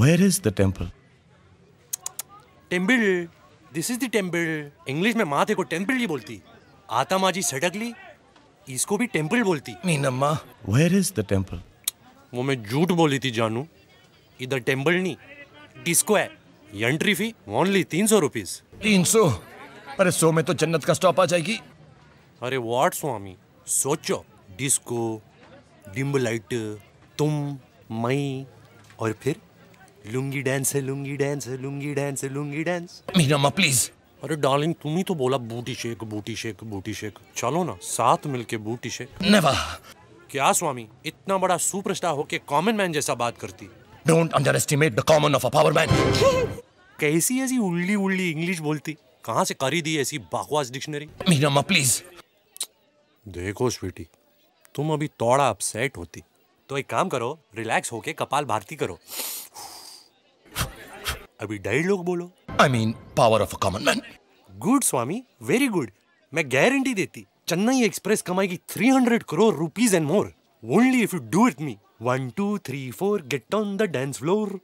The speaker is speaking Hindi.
Where is the temple? Temple. This is the temple. English में माथे को temple ही बोलती आता माँ जी सटकली इसको भी temple बोलती नम्मा. Where is the temple? वो मैं झूठ बोली थी जानू इधर temple नहीं Disco है Entry fee only तीन सौ रुपीस. तीन सौ अरे सौ में तो जन्नत का stop आ जाएगी अरे what स्वामी सोचो Disco. Dim light. तुम मई और फिर लुंगी डांस है लुंगी डांस है लुंगी डांस है लुंगी डांस मीना माँ प्लीज अरे डार्लिंग तुम ही तो बोला बूटी शेक बूटी शेक बूटी शेक चलो ना साथ मिलके बूटी शेक नेवर क्या स्वामी इतना बड़ा सुपरस्टार होके कॉमन मैन जैसा बात करती don't underestimate the common of a power man कैसी ऐसी उल्ली उल्ली इंग्लिश बोलती कहां से करी दी ऐसी बकवास डिक्शनरी मीना माँ प्लीज देखो स्वीटी तुम अभी थोड़ा अपसेट होती तो एक काम करो रिलैक्स होके कपाल भारती करो अभी ढाई बोलो I mean power of a common man good Swami very good मैं गारंटी देती चेन्नई एक्सप्रेस कमाएगी three hundred crore rupees and more only if you do it me one two three four get on the dance floor